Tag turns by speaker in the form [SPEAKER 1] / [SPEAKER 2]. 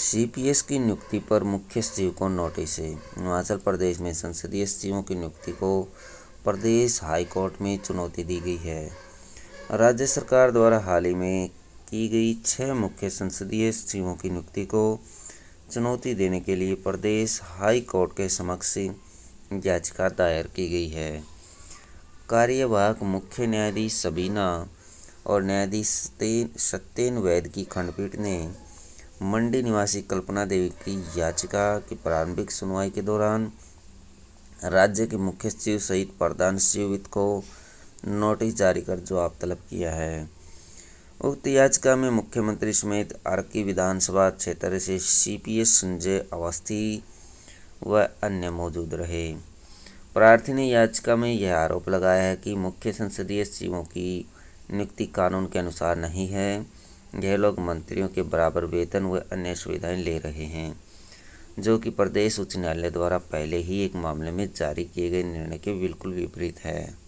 [SPEAKER 1] CPS की नियुक्ति पर मुख्य सचिव को नोटिस हिमाचल प्रदेश में संसदीय सचिवों की नियुक्ति को प्रदेश हाईकोर्ट में चुनौती दी गई है राज्य सरकार द्वारा हाल ही में की गई छः मुख्य संसदीय सचिवों की नियुक्ति को चुनौती देने के लिए प्रदेश हाई कोर्ट के समक्ष याचिका दायर की गई है कार्यवाहक मुख्य न्यायाधीश सबीना और न्यायाधीश सत्येन वैद की खंडपीठ ने मंडी निवासी कल्पना देवी की याचिका की प्रारंभिक सुनवाई के दौरान राज्य के मुख्य सचिव सहित प्रधान सचिव को नोटिस जारी कर जवाब तलब किया है उक्त याचिका में मुख्यमंत्री समेत अर्की विधानसभा क्षेत्र से सीपीएस संजय अवस्थी व अन्य मौजूद रहे प्रार्थी ने याचिका में यह आरोप लगाया है कि मुख्य संसदीय सचिवों की नियुक्ति कानून के अनुसार नहीं है यह लोग मंत्रियों के बराबर वेतन व अन्य सुविधाएं ले रहे हैं जो कि प्रदेश उच्च न्यायालय द्वारा पहले ही एक मामले में जारी किए गए निर्णय के बिल्कुल विपरीत है